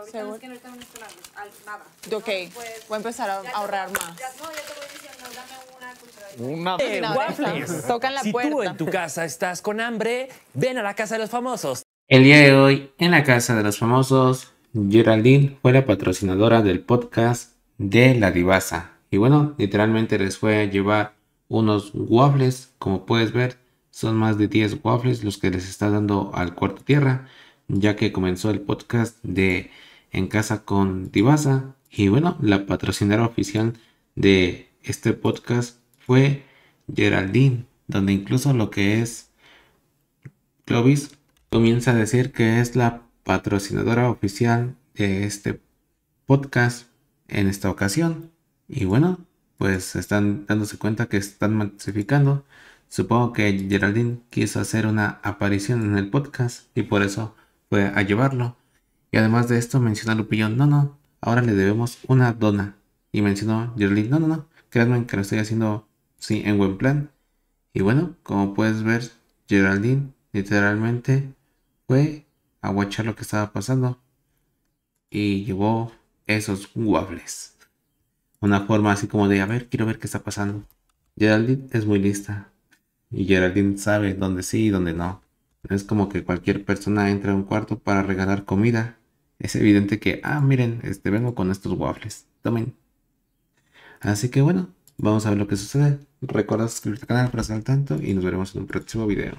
ahorita que no están al, nada. Ok, pues, voy a empezar a ahorrar más. Ya, no, diciendo, dame una Una eh, Tocan la si tú en tu casa estás con hambre, ven a la casa de los famosos. El día de hoy, en la casa de los famosos, Geraldine fue la patrocinadora del podcast de La Divaza. Y bueno, literalmente les fue a llevar unos waffles, como puedes ver, son más de 10 waffles los que les está dando al cuarto tierra, ya que comenzó el podcast de en casa con Divasa. Y bueno, la patrocinadora oficial de este podcast fue Geraldine, donde incluso lo que es Clovis comienza a decir que es la patrocinadora oficial de este podcast en esta ocasión. Y bueno, pues están dándose cuenta que están masificando. Supongo que Geraldine quiso hacer una aparición en el podcast y por eso fue a llevarlo. Y además de esto menciona Lupillón, no, no, ahora le debemos una dona. Y mencionó Geraldine, no, no, no, créanme que lo estoy haciendo sí, en buen plan. Y bueno, como puedes ver, Geraldine literalmente fue a guachar lo que estaba pasando y llevó esos guables. Una forma así como de, a ver, quiero ver qué está pasando. Geraldine es muy lista y Geraldine sabe dónde sí y dónde no. Es como que cualquier persona entra a un cuarto para regalar comida es evidente que, ah, miren, este, vengo con estos waffles, tomen. Así que bueno, vamos a ver lo que sucede. Recuerda suscribirte al canal para estar al tanto y nos veremos en un próximo video.